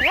에?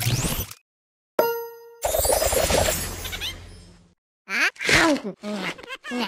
ね。ね。